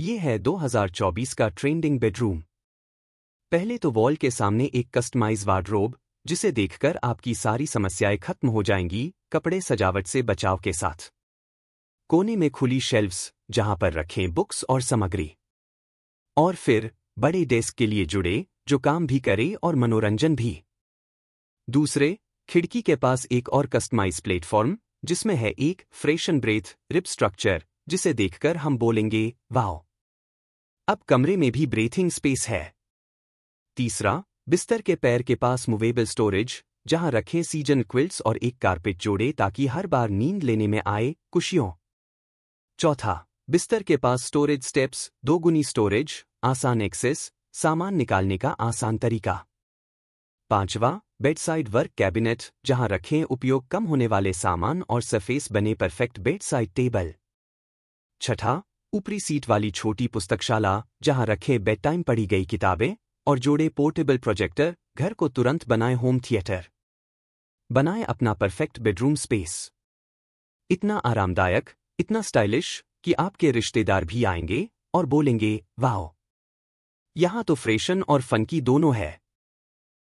ये है 2024 का ट्रेंडिंग बेडरूम पहले तो वॉल के सामने एक कस्टमाइज वार्डरोब जिसे देखकर आपकी सारी समस्याएं खत्म हो जाएंगी कपड़े सजावट से बचाव के साथ कोने में खुली शेल्फ्स जहां पर रखें बुक्स और सामग्री और फिर बड़े डेस्क के लिए जुड़े जो काम भी करे और मनोरंजन भी दूसरे खिड़की के पास एक और कस्टमाइज प्लेटफॉर्म जिसमें है एक फ्रेशन ब्रेथ रिप स्ट्रक्चर जिसे देखकर हम बोलेंगे वाओ अब कमरे में भी ब्रेथिंग स्पेस है तीसरा बिस्तर के पैर के पास मूवेबल स्टोरेज जहां रखें सीजन क्विल्ट्स और एक कारपेट जोड़े ताकि हर बार नींद लेने में आए कुशियों चौथा बिस्तर के पास स्टोरेज स्टेप्स दोगुनी स्टोरेज आसान एक्सेस सामान निकालने का आसान तरीका पांचवा बेडसाइड वर्क कैबिनेट जहां रखें उपयोग कम होने वाले सामान और सरफेस बने परफेक्ट बेडसाइड टेबल छठा ऊपरी सीट वाली छोटी पुस्तकशाला जहां रखे बेड टाइम पढ़ी गई किताबें और जोड़े पोर्टेबल प्रोजेक्टर घर को तुरंत बनाए होम थिएटर बनाए अपना परफेक्ट बेडरूम स्पेस इतना आरामदायक इतना स्टाइलिश कि आपके रिश्तेदार भी आएंगे और बोलेंगे वाह यहां तो फ्रेशन और फनकी दोनों है